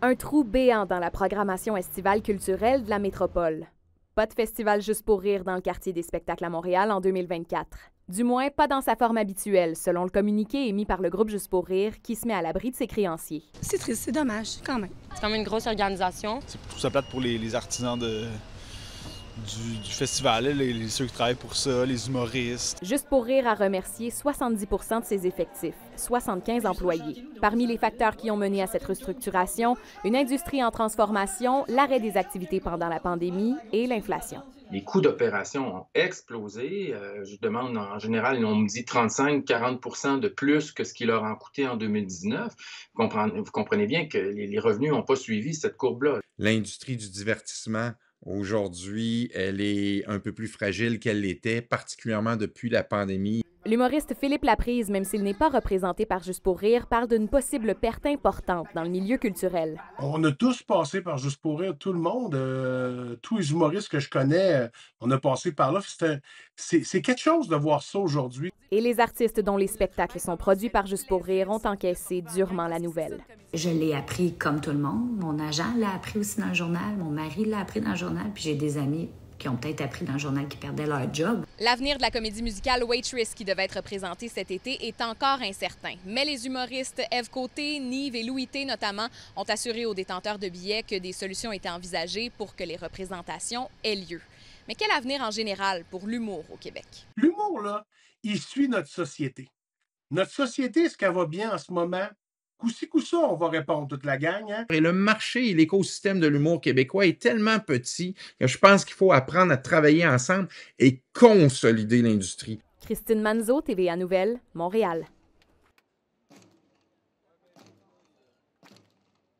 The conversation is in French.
Un trou béant dans la programmation estivale culturelle de la métropole. Pas de festival juste pour rire dans le quartier des spectacles à Montréal en 2024. Du moins, pas dans sa forme habituelle, selon le communiqué émis par le groupe Juste pour rire, qui se met à l'abri de ses créanciers. C'est triste, c'est dommage, quand même. C'est quand même une grosse organisation. C'est tout ça plate pour les artisans de, du, festival, les, ceux qui travaillent pour ça, les humoristes. Juste pour rire à remercier 70 de ses effectifs, 75 employés. Parmi les facteurs qui ont mené à cette restructuration, une industrie en transformation, l'arrêt des activités pendant la pandémie et l'inflation. Les coûts d'opération ont explosé. Euh, je demande en général, on me dit 35-40 de plus que ce qui leur a coûté en 2019. Vous comprenez, vous comprenez bien que les revenus n'ont pas suivi cette courbe-là. L'industrie du divertissement Aujourd'hui, elle est un peu plus fragile qu'elle l'était, particulièrement depuis la pandémie. L'humoriste Philippe Laprise, même s'il n'est pas représenté par Juste pour rire, parle d'une possible perte importante dans le milieu culturel. On a tous passé par Juste pour rire, tout le monde, euh, tous les humoristes que je connais, euh, on a passé par là. C'est quelque chose de voir ça aujourd'hui. Et les artistes dont les spectacles sont produits par Juste pour rire ont encaissé durement la nouvelle. Je l'ai appris comme tout le monde. Mon agent l'a appris aussi dans le journal, mon mari l'a appris dans le journal, puis j'ai des amis qui ont peut appris dans le journal qu'ils perdaient leur job. L'avenir de la comédie musicale Waitress qui devait être présentée cet été est encore incertain. Mais les humoristes Eve Côté, Nive et Louis notamment ont assuré aux détenteurs de billets que des solutions étaient envisagées pour que les représentations aient lieu. Mais quel avenir en général pour l'humour au Québec? L'humour, là, il suit notre société. Notre société, ce qu'elle va bien en ce moment, Coussi coussa, on va répondre toute la gang. Hein. Et le marché et l'écosystème de l'humour québécois est tellement petit que je pense qu'il faut apprendre à travailler ensemble et consolider l'industrie. Christine Manzo, TVA Nouvelle, Montréal.